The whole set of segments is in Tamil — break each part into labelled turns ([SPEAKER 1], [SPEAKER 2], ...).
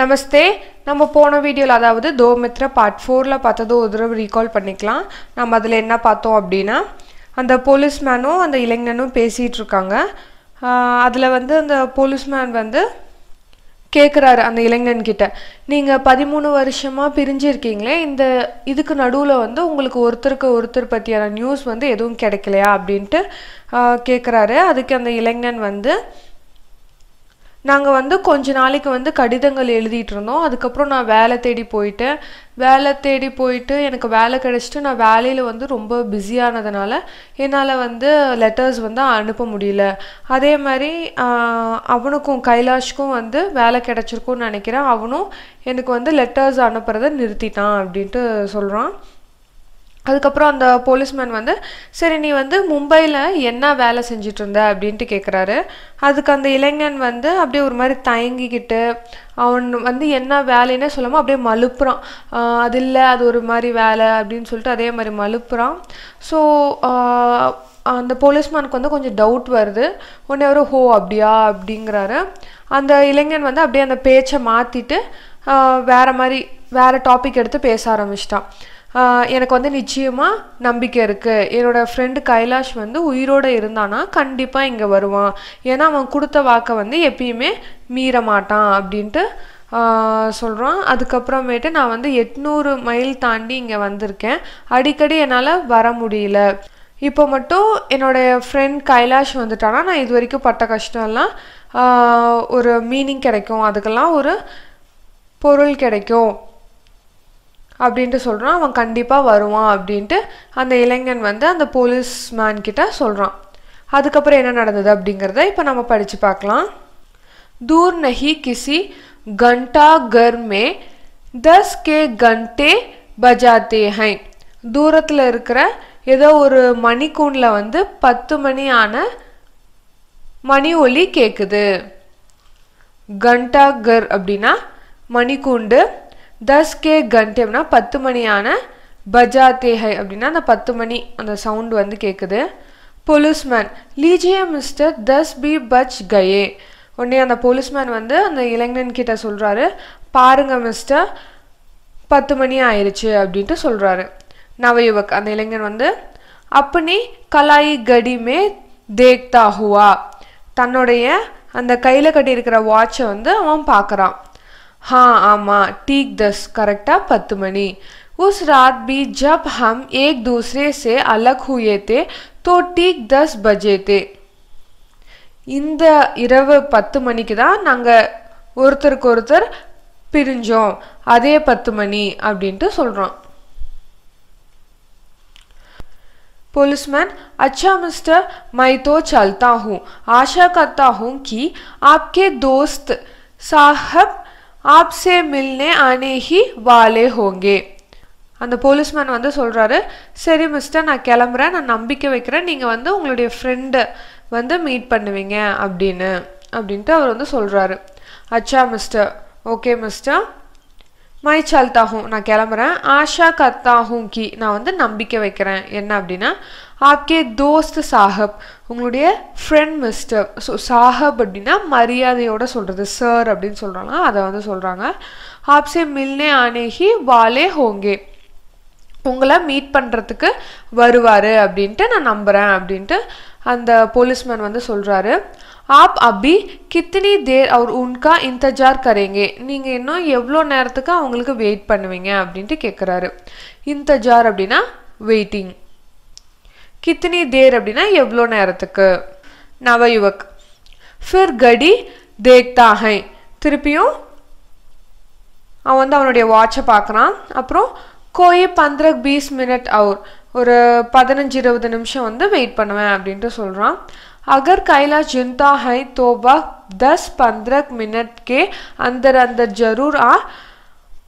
[SPEAKER 1] நமஸ்தே நம்ம போன வீடியோவில் அதாவது தோமித்ர பார்ட் ஃபோரில் பார்த்ததோ ஒரு தடவை ரீகால் பண்ணிக்கலாம் நம்ம அதில் என்ன பார்த்தோம் அப்படின்னா அந்த போலீஸ்மேனும் அந்த இளைஞனும் பேசிகிட்டு இருக்காங்க அதில் வந்து அந்த போலீஸ்மேன் வந்து கேட்குறாரு அந்த இளைஞன்கிட்ட நீங்கள் பதிமூணு வருஷமாக பிரிஞ்சிருக்கீங்களே இந்த இதுக்கு நடுவில் வந்து உங்களுக்கு ஒருத்தருக்கு ஒருத்தர் பற்றியான நியூஸ் வந்து எதுவும் கிடைக்கலையா அப்படின்ட்டு கேட்குறாரு அதுக்கு அந்த இளைஞன் வந்து நாங்கள் வந்து கொஞ்ச நாளைக்கு வந்து கடிதங்கள் எழுதிட்டு இருந்தோம் அதுக்கப்புறம் நான் வேலை தேடி போயிட்டேன் வேலை தேடி போயிட்டு எனக்கு வேலை கிடச்சிட்டு நான் வேலையில் வந்து ரொம்ப பிஸியானதுனால என்னால் வந்து லெட்டர்ஸ் வந்து அனுப்ப முடியல அதே மாதிரி அவனுக்கும் கைலாஷ்க்கும் வந்து வேலை கிடச்சிருக்கும்னு நினைக்கிறேன் அவனும் எனக்கு வந்து லெட்டர்ஸ் அனுப்புறதை நிறுத்திட்டான் அப்படின்ட்டு சொல்கிறான் அதுக்கப்புறம் அந்த போலீஸ்மேன் வந்து சரி நீ வந்து மும்பையில் என்ன வேலை செஞ்சிட்டு இருந்த அப்படின்ட்டு கேட்குறாரு அதுக்கு அந்த இளைஞன் வந்து அப்படியே ஒரு மாதிரி தயங்கிக்கிட்டு அவன் வந்து என்ன வேலைன்னே சொல்லாமல் அப்படியே மலுப்புறான் அது இல்லை அது ஒரு மாதிரி வேலை அப்படின்னு சொல்லிட்டு அதே மாதிரி மலுப்புறான் ஸோ அந்த போலீஸ்மேனுக்கு வந்து கொஞ்சம் டவுட் வருது உடனே ஒரு ஹோ அப்படியா அப்படிங்கிறாரு அந்த இளைஞன் வந்து அப்படியே அந்த பேச்சை மாற்றிட்டு வேறு மாதிரி வேறு டாபிக் எடுத்து பேச ஆரம்பிச்சிட்டான் எனக்கு வந்து நிச்சயமாக நம்பிக்கை இருக்குது என்னோடய ஃப்ரெண்டு கைலாஷ் வந்து உயிரோடு இருந்தானா கண்டிப்பாக இங்கே வருவான் ஏன்னா அவன் கொடுத்த வாக்கை வந்து எப்பயுமே மீற மாட்டான் அப்படின்ட்டு சொல்கிறோம் அதுக்கப்புறமேட்டு நான் வந்து எட்நூறு மைல் தாண்டி இங்கே வந்திருக்கேன் அடிக்கடி என்னால் வர முடியல இப்போ மட்டும் என்னுடைய ஃப்ரெண்ட் கைலாஷ் வந்துட்டானா நான் இது வரைக்கும் பட்ட கஷ்டம்லாம் ஒரு மீனிங் கிடைக்கும் அதுக்கெல்லாம் ஒரு பொருள் கிடைக்கும் அப்படின்ட்டு சொல்கிறான் அவன் கண்டிப்பாக வருவான் அப்படின்ட்டு அந்த இளைஞன் வந்து அந்த போலீஸ் மேன்கிட்ட சொல்கிறான் அதுக்கப்புறம் என்ன நடந்தது அப்படிங்கிறத இப்போ நம்ம படித்து பார்க்கலாம் தூர் नहीं கிசி கண்டா கர்மே தஸ் கே கண்டே பஜா பஜாத்தே ஹை தூரத்தில் இருக்கிற ஏதோ ஒரு மணிக்கூண்டில் வந்து பத்து மணியான மணி ஒலி கேட்குது கண்டா கர் அப்படின்னா மணிக்கூண்டு தஸ் கே கண்டேம்னா பத்து மணியான பஜா தேஹை அப்படின்னா அந்த பத்து மணி அந்த சவுண்டு வந்து கேட்குது போலீஸ்மேன் லீஜியே மிஸ்டர் தஸ் பி பச் கயே உடனே அந்த போலீஸ்மேன் வந்து அந்த இளைஞன் கிட்ட சொல்கிறாரு பாருங்க மிஸ்டர் பத்து மணி ஆயிடுச்சு அப்படின்ட்டு சொல்கிறாரு நவயுவக் அந்த இளைஞன் வந்து அப்பனி கலாயி கடிமே தேக்தா ஹுவா தன்னுடைய அந்த கையில் கட்டியிருக்கிற வாட்சை வந்து அவன் பார்க்குறான் हाँ आमा ठीक दस करेक्टा पत्त मणि उस रात भी जब हम एक दूसरे से अलग हुए थे तो ठीक दस बजे थे இந்த இரவு பத்து மணிக்கு தான் நாங்கள் ஒருத்தருக்கு ஒருத்தர் பிரிஞ்சோம் அதே பத்து மணி அப்படின்ட்டு சொல்கிறோம் अच्छा मिस्टर मैं तो चलता हूँ आशा करता हूँ कि आपके दोस्त साहब ஆப்சே மில்னே आने வாலே ஹோங்கே அந்த போலீஸ்மேன் வந்து சொல்கிறாரு சரி மிஸ்டர் நான் கிளம்புறேன் நான் நம்பிக்கை வைக்கிறேன் நீங்கள் வந்து உங்களுடைய ஃப்ரெண்டை வந்து மீட் பண்ணுவீங்க அப்படின்னு அப்படின்ட்டு அவர் வந்து சொல்கிறாரு அச்சா மிஸ்டர் ஓகே மிஸ்டர் மை சல்தாகும் நான் கிளம்புறேன் ஆஷா கத்தாகும் கி நான் வந்து நம்பிக்கை வைக்கிறேன் என்ன அப்படின்னா ஆப்கே தோஸ்த் சாஹப் உங்களுடைய ஃப்ரெண்ட் மிஸ்டர் ஸோ சாஹப் அப்படின்னா மரியாதையோட சொல்கிறது சார் அப்படின்னு சொல்கிறாங்க அதை வந்து சொல்கிறாங்க ஆப்சே மில்னே ஆனேகி வாலே ஹோங்கே உங்களை மீட் பண்ணுறதுக்கு வருவார் அப்படின்ட்டு நான் நம்புகிறேன் அப்படின்ட்டு அந்த போலீஸ்மேன் வந்து சொல்கிறாரு आप அபி கித்தனி தேர் அவர் உன்கா இந்தஜார் கரேங்கே நீங்கள் இன்னும் எவ்வளோ நேரத்துக்கு அவங்களுக்கு வெயிட் பண்ணுவீங்க அப்படின்ட்டு கேட்குறாரு இன்தஜார் அப்படின்னா வெயிட்டிங் கித்தனி தேர் அப்படின்னா எவ்வளோ நேரத்துக்கு நவயுவக் ஃபிர் கடி தேக்தாகை திருப்பியும் அவன் வந்து அவனுடைய வாட்சை பார்க்குறான் அப்புறம் கோயி பந்திரக் பீஸ் மினிட் அவர் ஒரு பதினஞ்சு இருபது நிமிஷம் வந்து வெயிட் பண்ணுவேன் அப்படின்ட்டு சொல்கிறான் अगर कायला चिंता है तो वह 10-15 मिनट के अंदर अंदर जरूर आ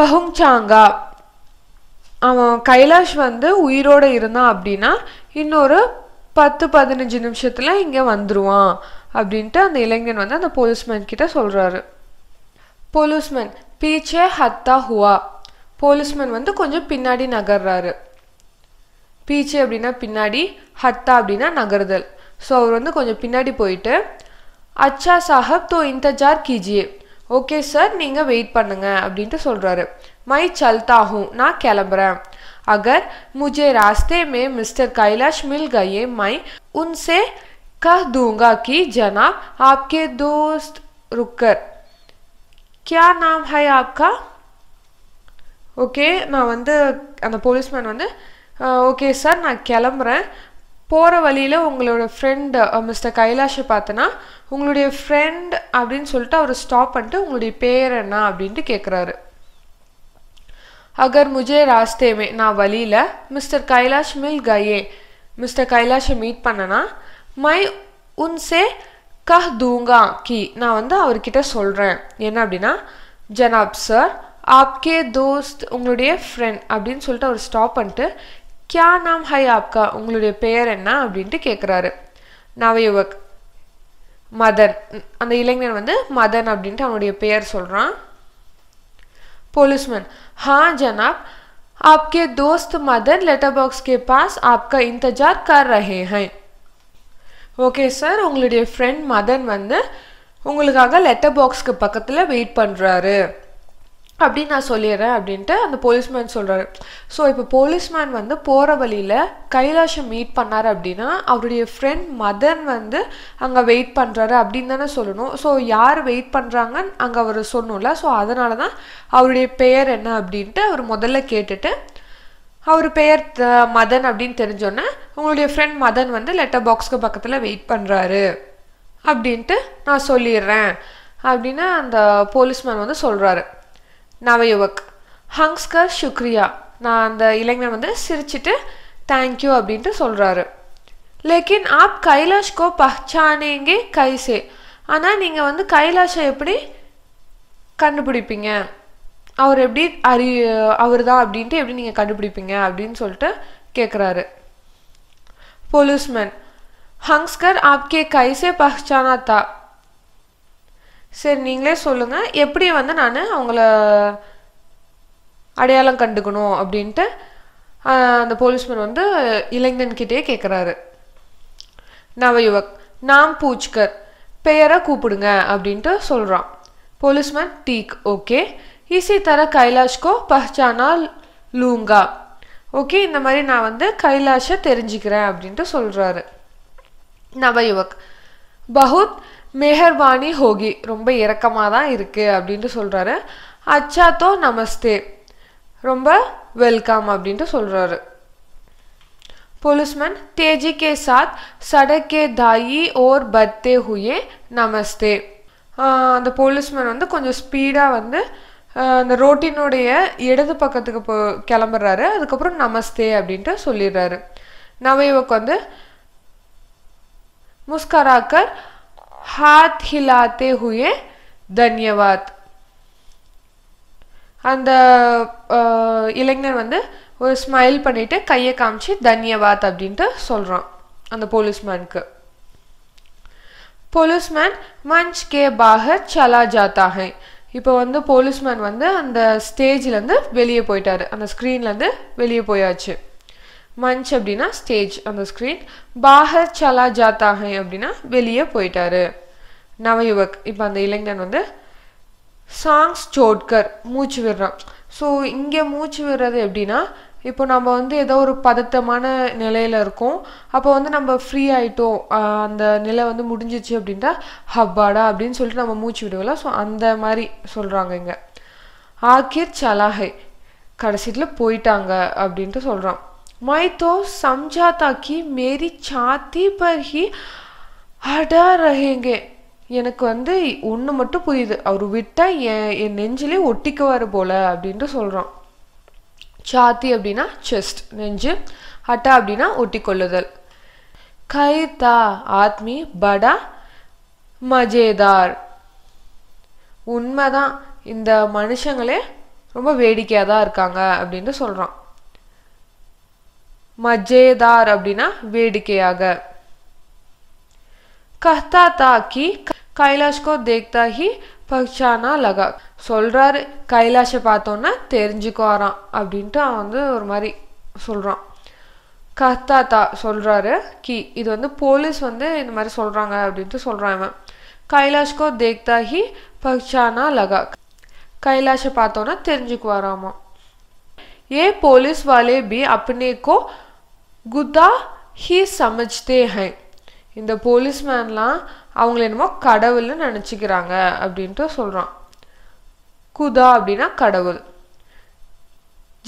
[SPEAKER 1] पहुंचांगा அவன் கைலாஷ் வந்து உயிரோடு இருந்தான் அப்படின்னா இன்னொரு பத்து பதினஞ்சு நிமிஷத்தில் இங்கே வந்துடுவான் அப்படின்ட்டு அந்த இளைஞன் வந்து அந்த போலீஸ்மேன் கிட்ட சொல்கிறாரு போலீஸ்மேன் பீச்சே ஹத்தா ஹுவா போலீஸ்மேன் வந்து கொஞ்சம் பின்னாடி நகர்றாரு பீச்சே அப்படின்னா பின்னாடி ஹத்தா அப்படின்னா நகருதல் ஸோ அவர் வந்து கொஞ்சம் பின்னாடி போயிட்டு அச்சா சாஹப் தோ இந்தஜார் கீஜியே ஓகே சார் நீங்கள் வெயிட் பண்ணுங்க அப்படின்ட்டு சொல்கிறாரு மை சல்தாஹூ நான் கிளம்புறேன் अगर मुझे रास्ते में मिस्टर कैलाश मिल गए मैं उनसे कह दूंगा कि जनाब आपके दोस्त रुककर क्या नाम है आपका ओके நான் வந்து அந்த போலீஸ்மேன் வந்து ஓகே சார் நான் கிளம்புறேன் போகிற வழியில் உங்களோட ஃப்ரெண்ட் மிஸ்டர் கைலாஷை பார்த்தனா உங்களுடைய ஃப்ரெண்ட் அப்படின்னு சொல்லிட்டு அவர் ஸ்டாப் பண்ணிட்டு உங்களுடைய பேர் என்ன அப்படின்ட்டு கேட்குறாரு அகர் முஜே ராஸ்தேமே நான் வழியில் மிஸ்டர் கைலாஷ் மில் கயே மிஸ்டர் கைலாஷை மீட் பண்ணனா மை உன்சே கஹ் தூங்கா கி நான் வந்து அவர்கிட்ட சொல்கிறேன் என்ன அப்படின்னா ஜனாப் சார் ஆப்கே தோஸ்த் உங்களுடைய ஃப்ரெண்ட் அப்படின்னு சொல்லிட்டு அவர் ஸ்டாப் பண்ணிட்டு கியா நாம் ஹை ஆப்கா உங்களுடைய பெயர் என்ன அப்படின்ட்டு கேட்குறாரு நவயுவக் மதன் அந்த இளைஞன் வந்து மதன் அப்படின்ட்டு அவனுடைய பெயர் சொல்கிறான் போலீஸ்மேன் ஹா ஜனாப் ஆப்கே தோஸ்த் மதன் லெட்டர் பாக்ஸ் கே பாஸ் आपका इंतजार कर ஹை ஓகே சார் உங்களுடைய ஃப்ரெண்ட் மதன் வந்து உங்களுக்காக லெட்டர் பாக்ஸ்க்கு பக்கத்தில் வெயிட் பண்ணுறாரு அப்படின்னு நான் சொல்லிடுறேன் அப்படின்ட்டு அந்த போலீஸ்மேன் சொல்கிறாரு ஸோ இப்போ போலீஸ்மேன் வந்து போகிற வழியில் கைலாஷை மீட் பண்ணார் அப்படின்னா அவருடைய ஃப்ரெண்ட் மதன் வந்து அங்கே வெயிட் பண்ணுறாரு அப்படின்னு தானே சொல்லணும் ஸோ யார் வெயிட் பண்ணுறாங்கன்னு அங்கே அவர் சொன்னோம்ல ஸோ அதனால தான் அவருடைய பெயர் என்ன அப்படின்ட்டு அவர் முதல்ல கேட்டுட்டு அவர் பெயர் மதன் அப்படின்னு தெரிஞ்சோன்னே உங்களுடைய ஃப்ரெண்ட் மதன் வந்து லெட்டர் பாக்ஸ்க்கு பக்கத்தில் வெயிட் பண்ணுறாரு அப்படின்ட்டு நான் சொல்லிடுறேன் அப்படின்னு அந்த போலீஸ்மேன் வந்து சொல்கிறாரு நவயுவக் ஹங்ஸ்கர் சுக்ரியா நான் அந்த இளைஞன் வந்து சிரிச்சிட்டு தேங்க்யூ அப்படின்ட்டு சொல்கிறாரு லேக்கின் ஆப் கைலாஷ் கோ பஹ்சானேங்கே கைசே ஆனால் நீங்கள் வந்து கைலாஷை எப்படி கண்டுபிடிப்பீங்க அவர் எப்படி அறி அவர் தான் அப்படின்ட்டு எப்படி நீங்கள் கண்டுபிடிப்பீங்க அப்படின்னு சொல்லிட்டு கேட்குறாரு போலீஸ்மேன் ஹங்ஸ்கர் ஆப்கே கைசே பஹ்சானா தா சரி நீங்களே சொல்லுங்கள் எப்படி வந்து நான் அவங்கள அடையாளம் கண்டுக்கணும் அப்படின்ட்டு அந்த போலீஸ்மேன் வந்து இளைஞன்கிட்டே கேட்குறாரு நவயுவக் நாம் பூச்கர் பெயரை கூப்பிடுங்க அப்படின்ட்டு சொல்கிறான் போலீஸ்மேன் டீக் ஓகே இசை தர கைலாஷ்கோ பஹானா லூங்கா ஓகே இந்த மாதிரி நான் வந்து கைலாஷை தெரிஞ்சுக்கிறேன் அப்படின்ட்டு சொல்கிறாரு நவயுவக் பகுத் மெஹர்பானி ஹோகி ரொம்ப இறக்கமாக தான் இருக்குது அப்படின்ட்டு சொல்கிறாரு அச்சா தோ நமஸ்தே ரொம்ப வெல்கம் அப்படின்ட்டு சொல்கிறாரு போலீஸ்மேன் தேஜி கே சாத் சடக்கே தாயி ஓர் और बढ़ते நமஸ்தே அந்த போலீஸ்மேன் வந்து கொஞ்சம் ஸ்பீடாக வந்து அந்த ரோட்டினுடைய இடது பக்கத்துக்கு போ கிளம்புறாரு அதுக்கப்புறம் நமஸ்தே அப்படின்ட்டு சொல்லிடுறாரு நவயுவக்கு வந்து मुस्कराकर हाथ हिलाते हुए தன்யவாத் அந்த இளைஞர் வந்து ஒரு ஸ்மைல் பண்ணிவிட்டு கையை காமிச்சு தன்யவாத் அப்படின்ட்டு சொல்கிறான் அந்த போலீஸ்மேனுக்கு போலீஸ்மேன் மஞ்ச் கே பாகர் சலா ஜாத்தாக இப்போ வந்து போலீஸ்மேன் வந்து அந்த ஸ்டேஜ்லேருந்து வெளியே போயிட்டார் அந்த ஸ்க்ரீன்லேருந்து வெளியே போயாச்சு மஞ்ச் அப்படின்னா ஸ்டேஜ் அந்த ஸ்க்ரீன் பாகர் சலா ஜாத்தாகை அப்படின்னா வெளியே போயிட்டாரு நவயுவக் இப்போ அந்த இளைஞன் வந்து சாங்ஸ் சோட்கர் மூச்சு விடுறான் ஸோ இங்கே மூச்சு விடுறது எப்படின்னா இப்போ நம்ம வந்து ஏதோ ஒரு பதத்தமான நிலையில் இருக்கோம் அப்போ வந்து நம்ம ஃப்ரீ ஆகிட்டோம் அந்த நிலை வந்து முடிஞ்சிச்சு அப்படின்ட்டா ஹப்பாடா அப்படின்னு சொல்லிட்டு நம்ம மூச்சு விடுவோம்ல ஸோ அந்த மாதிரி சொல்கிறாங்க இங்கே ஆக்கிர் சலாகை கடைசியில் போயிட்டாங்க அப்படின்ட்டு சொல்கிறான் मैं तो समझा था कि मेरी छाती पर ही அடா ரஹேங்கே எனக்கு வந்து ஒன்று மட்டும் புரியுது அவர் விட்டால் என் என் நெஞ்சிலே ஒட்டிக்குவார் போல் அப்படின்ட்டு சொல்கிறோம் சாத்தி அப்படின்னா செஸ்ட் நெஞ்சு ஹட்டா அப்படின்னா ஒட்டிக்கொள்ளுதல் கைதா ஆத்மி படா மஜேதார் உண்மைதான் இந்த மனுஷங்களே ரொம்ப வேடிக்கையாக தான் இருக்காங்க அப்படின்ட்டு சொல்கிறான் மஜேதார் அப்படின்னா வேடிக்கையாக கஹ்தா தாக்கி கைலாஷ்கோ தேக்தா ஹி பக்ஷானா லகா சொல்றாரு கைலாஷ பார்த்தோன்னா தெரிஞ்சுக்குவாராம் அப்படின்ட்டு அவன் வந்து ஒரு மாதிரி சொல்கிறான் கஹ்தாத்தா சொல்றாரு கி இது வந்து போலீஸ் வந்து இந்த மாதிரி சொல்றாங்க அப்படின்ட்டு சொல்கிறான் இவன் கைலாஷ்கோ தேக்தா பக்ஷானா லகா கைலாஷ பார்த்தோன்னா தெரிஞ்சுக்குவாராமா ஏ போலீஸ் வாலே பி அப்னே கோ குதா ஹீ சமஜ்தே ஹை இந்த போலீஸ்மேன்லாம் அவங்கள என்னமோ கடவுள்னு நினச்சிக்கிறாங்க அப்படின்ட்டு சொல்கிறான் குதா அப்படின்னா கடவுள்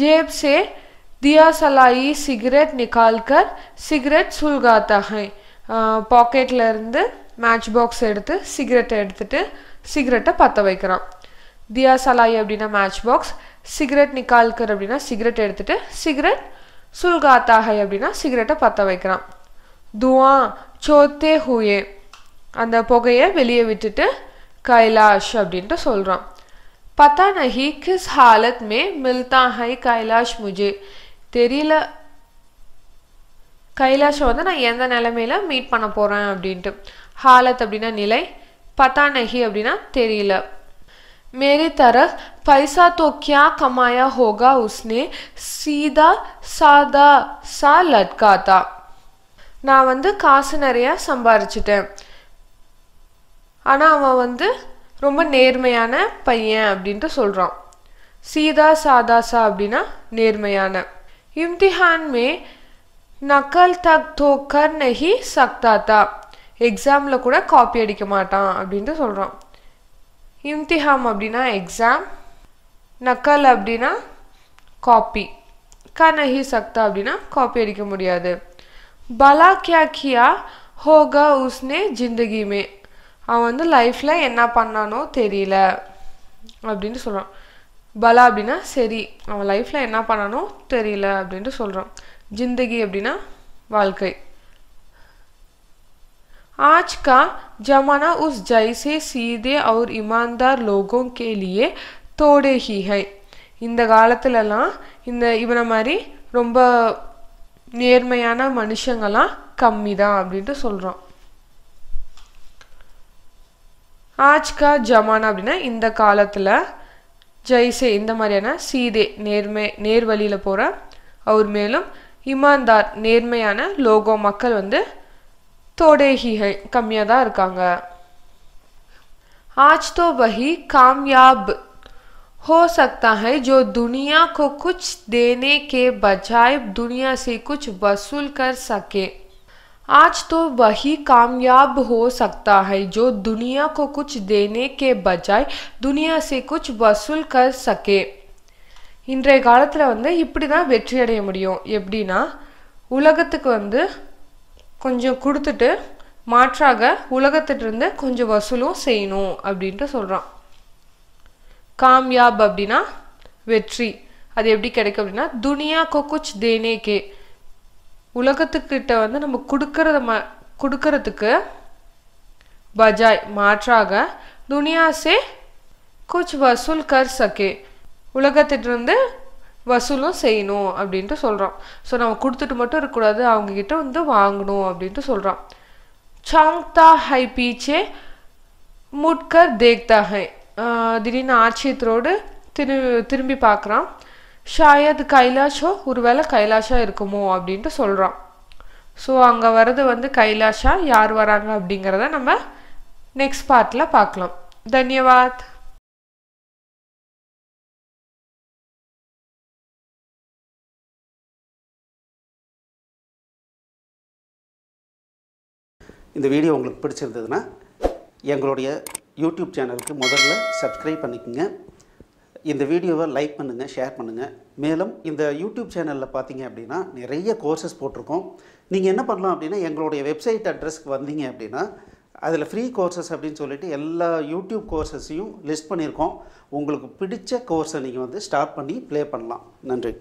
[SPEAKER 1] ஜேப் தியாசலாயி தியா சலாயி சிகரெட் நிகால்கர் சிகரெட் சுல்காத்தகை பாக்கெட்டில் இருந்து மேட்ச் பாக்ஸ் எடுத்து சிகரெட்டை எடுத்துட்டு சிகரெட்டை பற்ற வைக்கிறான் தியா சலாயி அப்படின்னா மேட்ச் பாக்ஸ் சிகரெட் நிகால்கர் அப்படின்னா சிகரெட் எடுத்துட்டு சிகரெட் சுல்காத்தாகை அப்படின்னா சிகரெட்டை பற்ற வைக்கிறான் துவா சோத்தே ஹூயே அந்த புகையை வெளியே விட்டுட்டு கைலாஷ் அப்படின்ட்டு சொல்கிறான் பத்தா நஹி கிஸ் ஹாலத் மே மில்தா ஹை கைலாஷ் முஜே தெரியல கைலாஷை வந்து நான் எந்த நிலமையில மீட் பண்ண போகிறேன் அப்படின்ட்டு ஹாலத் அப்படின்னா நிலை பத்தா நஹி அப்படின்னா தெரியல मेरी तरह पैसा तो क्या कमाया होगा उसने सीधा सादा सा लटका था நான் வந்து காசு நிறையா சம்பாரிச்சிட்டேன் ஆனால் அவன் வந்து ரொம்ப நேர்மையான பையன் அப்படின்ட்டு சொல்கிறான் சீதா சாதாசா அப்படின்னா நேர்மையான இம்திஹான் மே நக்கல் தக் தோக்கர் நெஹி சக்தாத்தா எக்ஸாமில் கூட காப்பி அடிக்க மாட்டான் அப்படின்ட்டு சொல்கிறான் இம்திஹாம் அப்படின்னா எக்ஸாம் நக்கல் அப்படின்னா காப்பி கனஹி சக்தா அப்படின்னா காப்பி அடிக்க முடியாது பலா கியா கியா ஹோகா உஸ்னே ஜிந்தகிமே அவன் வந்து லைஃப்பில் என்ன பண்ணானோ தெரியல அப்படின்னு சொல்கிறான் பலா அப்படின்னா சரி அவன் லைஃப்பில் என்ன பண்ணானோ தெரியல அப்படின்ட்டு சொல்கிறான் ஜிந்தகி அப்படின்னா வாழ்க்கை आज का ज़माना उस जैसे सीधे और ईमानदार लोगों के लिए தோடே ஹீஹை இந்த காலத்துலலாம் இந்த இவனை மாதிரி ரொம்ப நேர்மையான மனுஷங்கள்லாம் கம்மி தான் அப்படின்ட்டு சொல்கிறோம் ஆஜ்கா ஜமானா அப்படின்னா இந்த காலத்தில் ஜெய்சே இந்த மாதிரியான சீதே நேர்மை நேர்வழியில் போகிற அவர் மேலும் இமான்தார் நேர்மையான லோகோ மக்கள் வந்து तोड़ेहिகள் கம்மியாக தான் இருக்காங்க आज तो वही कामयाब हो सकता है जो दुनिया को कुछ देने के बजाय दुनिया से कुछ वसूल कर सके आज तो वही कामयाब हो सकता है जो दुनिया को कुछ देने के बजाय दुनिया से कुछ वसूल कर सके இன்றைய காலத்தில் வந்து இப்படி தான் வெற்றி அடைய முடியும் எப்படின்னா உலகத்துக்கு வந்து கொஞ்சம் கொடுத்துட்டு மாற்றாக உலகத்திட்டிருந்து கொஞ்சம் வசூலும் செய்யணும் அப்படின்ட்டு சொல்கிறான் காம்யாப் அப்படின்னா வெற்றி அது எப்படி கிடைக்கும் அப்படின்னா துனியா கொக்குச் தேனே கே உலகத்துக்கிட்ட வந்து நம்ம கொடுக்கறத ம கொடுக்கறதுக்கு பஜாய் மாற்றாக துனியா சே குச் வசூல் கர் சகே உலகத்திட்டிருந்து வசூலும் செய்யணும் அப்படின்ட்டு சொல்கிறான் ஸோ நம்ம கொடுத்துட்டு மட்டும் இருக்கக்கூடாது அவங்கக்கிட்ட வந்து வாங்கணும் அப்படின்ட்டு சொல்கிறான் சாங்தா ஹை பீச்சே முட்கர் தேக்தா ஹை திடீர்னு ஆட்சியத்தரோடு திரு திரும்பி பார்க்குறான் ஷாயத் கைலாஷோ ஒருவேளை கைலாஷா இருக்குமோ அப்படின்ட்டு சொல்கிறான் ஸோ அங்கே வர்றது வந்து கைலாஷா யார் வராங்க அப்படிங்கிறத நம்ம நெக்ஸ்ட் பார்ட்டில் பார்க்கலாம் தன்யவாத் இந்த வீடியோ உங்களுக்கு பிடிச்சிருந்ததுன்னா எங்களுடைய யூடியூப் சேனலுக்கு முதல்ல சப்ஸ்கிரைப் பண்ணிக்கோங்க இந்த வீடியோவை லைக் பண்ணுங்கள் ஷேர் பண்ணுங்கள் மேலும் இந்த யூடியூப் சேனலில் பார்த்தீங்க அப்படின்னா நிறைய கோர்சஸ் போட்டிருக்கோம் நீங்கள் என்ன பண்ணலாம் அப்படின்னா எங்களுடைய வெப்சைட் அட்ரஸ்க்கு வந்தீங்க அப்படின்னா அதில் ஃப்ரீ கோர்சஸ் அப்படின்னு சொல்லிட்டு எல்லா யூடியூப் கோர்சஸையும் லிஸ்ட் பண்ணியிருக்கோம் உங்களுக்கு பிடிச்ச கோர்ஸை நீங்கள் வந்து ஸ்டார்ட் பண்ணி ப்ளே பண்ணலாம் நன்றி